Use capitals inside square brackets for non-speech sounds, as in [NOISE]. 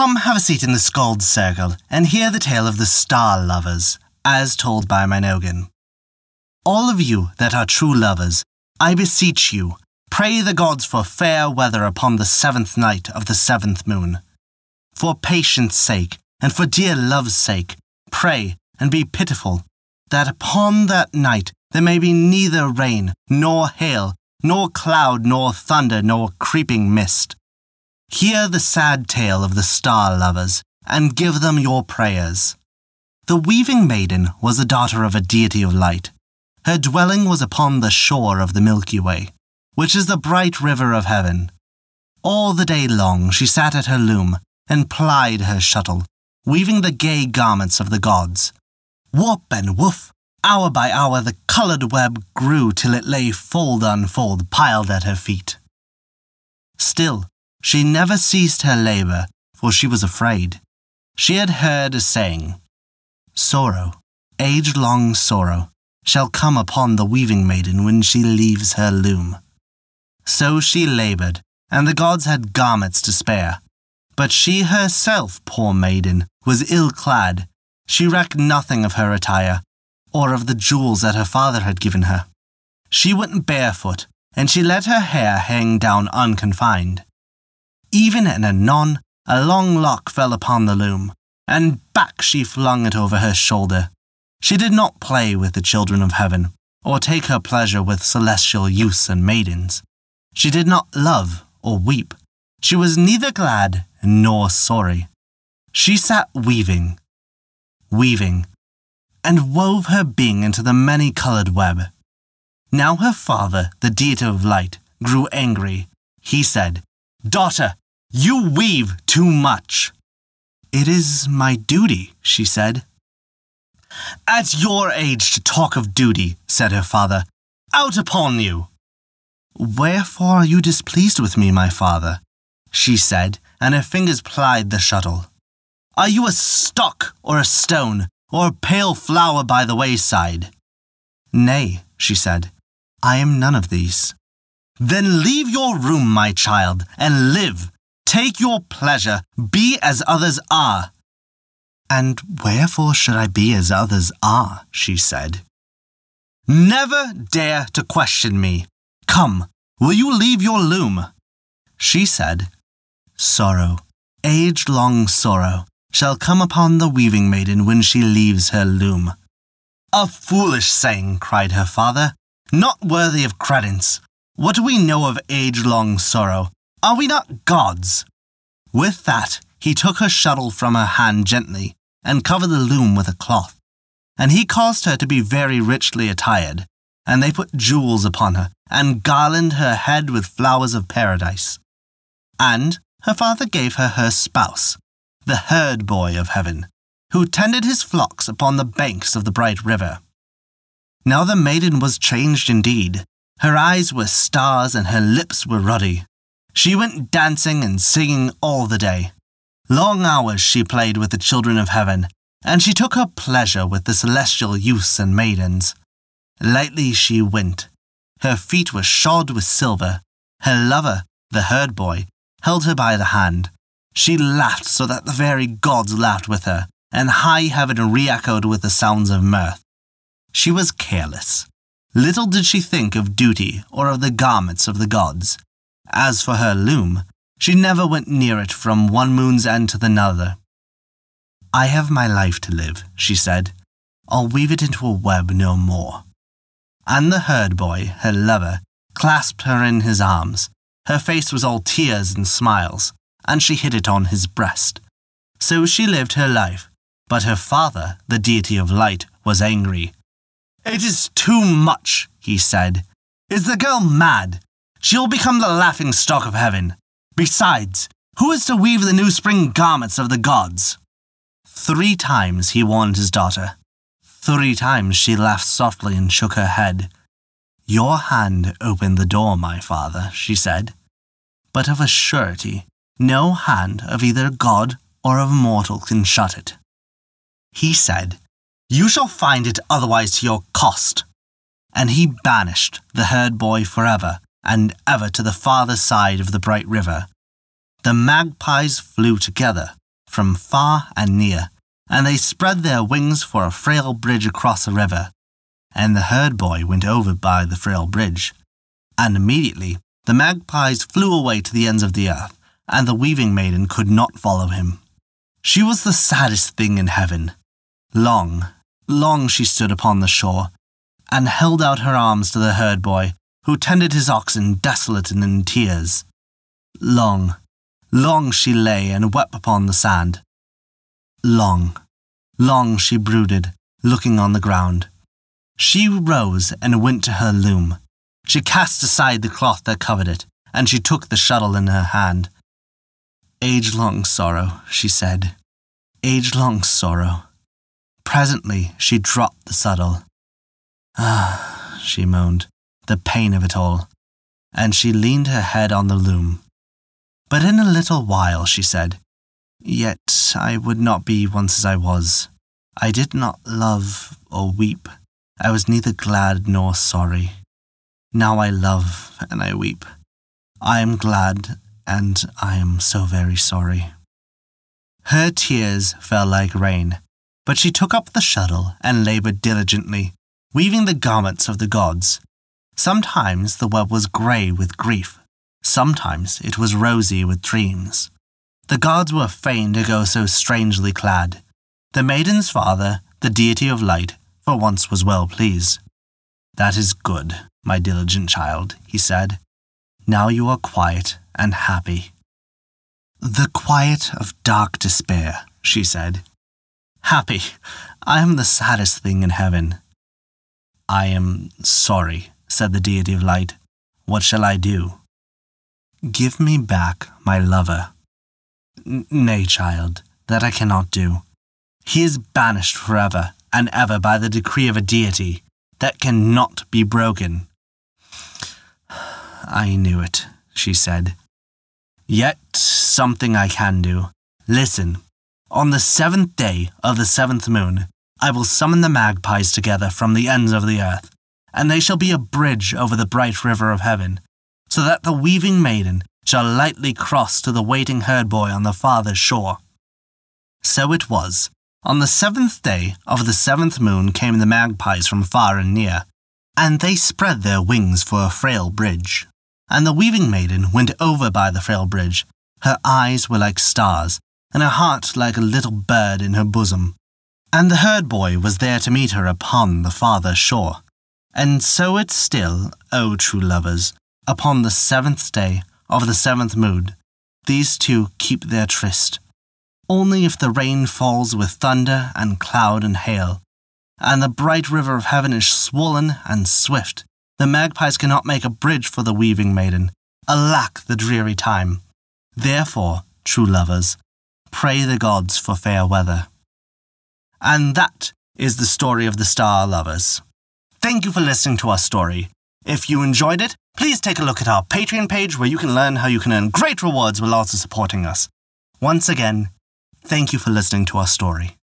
Come, have a seat in the skald's Circle and hear the tale of the Star Lovers, as told by Minogan. All of you that are true lovers, I beseech you, pray the gods for fair weather upon the seventh night of the seventh moon. For patience' sake, and for dear love's sake, pray and be pitiful, that upon that night there may be neither rain, nor hail, nor cloud, nor thunder, nor creeping mist, Hear the sad tale of the star lovers, and give them your prayers. The weaving maiden was a daughter of a deity of light. Her dwelling was upon the shore of the Milky Way, which is the bright river of heaven. All the day long she sat at her loom and plied her shuttle, weaving the gay garments of the gods. Warp and woof, hour by hour the coloured web grew till it lay fold on fold piled at her feet. Still, she never ceased her labour, for she was afraid. She had heard a saying Sorrow, age long sorrow, shall come upon the weaving maiden when she leaves her loom. So she laboured, and the gods had garments to spare. But she herself, poor maiden, was ill clad. She recked nothing of her attire, or of the jewels that her father had given her. She went barefoot, and she let her hair hang down unconfined. Even and anon, a long lock fell upon the loom, and back she flung it over her shoulder. She did not play with the children of heaven, or take her pleasure with celestial youths and maidens. She did not love or weep. She was neither glad nor sorry. She sat weaving, weaving, and wove her being into the many colored web. Now her father, the deity of light, grew angry. He said, Daughter, you weave too much. It is my duty, she said. At your age to talk of duty, said her father. Out upon you! Wherefore are you displeased with me, my father? she said, and her fingers plied the shuttle. Are you a stock or a stone, or a pale flower by the wayside? Nay, she said, I am none of these. Then leave your room, my child, and live, Take your pleasure, be as others are. And wherefore should I be as others are? she said. Never dare to question me. Come, will you leave your loom? She said, Sorrow, age long sorrow, shall come upon the weaving maiden when she leaves her loom. A foolish saying, cried her father, not worthy of credence. What do we know of age long sorrow? Are we not gods? With that, he took her shuttle from her hand gently and covered the loom with a cloth. And he caused her to be very richly attired, and they put jewels upon her and garlanded her head with flowers of paradise. And her father gave her her spouse, the herd boy of heaven, who tended his flocks upon the banks of the bright river. Now the maiden was changed indeed. Her eyes were stars and her lips were ruddy. She went dancing and singing all the day. Long hours she played with the children of heaven, and she took her pleasure with the celestial youths and maidens. Lightly she went. Her feet were shod with silver. Her lover, the herd boy, held her by the hand. She laughed so that the very gods laughed with her, and high heaven re echoed with the sounds of mirth. She was careless. Little did she think of duty or of the garments of the gods. As for her loom, she never went near it from one moon's end to the other. I have my life to live, she said. I'll weave it into a web no more. And the herd boy, her lover, clasped her in his arms. Her face was all tears and smiles, and she hid it on his breast. So she lived her life, but her father, the deity of light, was angry. It is too much, he said. Is the girl mad? She'll become the laughing stock of heaven. Besides, who is to weave the new spring garments of the gods? Three times he warned his daughter. Three times she laughed softly and shook her head. Your hand opened the door, my father, she said. But of a surety, no hand of either god or of mortal can shut it. He said, You shall find it otherwise to your cost. And he banished the herd boy forever and ever to the farther side of the bright river. The magpies flew together, from far and near, and they spread their wings for a frail bridge across the river. And the herd boy went over by the frail bridge. And immediately the magpies flew away to the ends of the earth, and the weaving maiden could not follow him. She was the saddest thing in heaven. Long, long she stood upon the shore, and held out her arms to the herd boy, who tended his oxen desolate and in tears. Long, long she lay and wept upon the sand. Long, long she brooded, looking on the ground. She rose and went to her loom. She cast aside the cloth that covered it, and she took the shuttle in her hand. Age long sorrow, she said. Age long sorrow. Presently she dropped the shuttle. Ah, she moaned the pain of it all, and she leaned her head on the loom. But in a little while, she said, Yet I would not be once as I was. I did not love or weep. I was neither glad nor sorry. Now I love and I weep. I am glad and I am so very sorry. Her tears fell like rain, but she took up the shuttle and labored diligently, weaving the garments of the gods, Sometimes the web was grey with grief, sometimes it was rosy with dreams. The gods were fain to go so strangely clad. The maiden's father, the deity of light, for once was well pleased. That is good, my diligent child, he said. Now you are quiet and happy. The quiet of dark despair, she said. Happy. I am the saddest thing in heaven. I am sorry, said the deity of light. What shall I do? Give me back my lover. N nay, child, that I cannot do. He is banished forever and ever by the decree of a deity that cannot be broken. [SIGHS] I knew it, she said. Yet something I can do. Listen, on the seventh day of the seventh moon, I will summon the magpies together from the ends of the earth and they shall be a bridge over the bright river of heaven, so that the weaving maiden shall lightly cross to the waiting herd boy on the farther shore. So it was. On the seventh day of the seventh moon came the magpies from far and near, and they spread their wings for a frail bridge. And the weaving maiden went over by the frail bridge. Her eyes were like stars, and her heart like a little bird in her bosom. And the herd boy was there to meet her upon the farther shore. And so it's still, O oh, true lovers, upon the seventh day of the seventh moon, these two keep their tryst. Only if the rain falls with thunder and cloud and hail, and the bright river of heaven is swollen and swift, the magpies cannot make a bridge for the weaving maiden. Alack the dreary time! Therefore, true lovers, pray the gods for fair weather. And that is the story of the star lovers. Thank you for listening to our story. If you enjoyed it, please take a look at our Patreon page where you can learn how you can earn great rewards while also supporting us. Once again, thank you for listening to our story.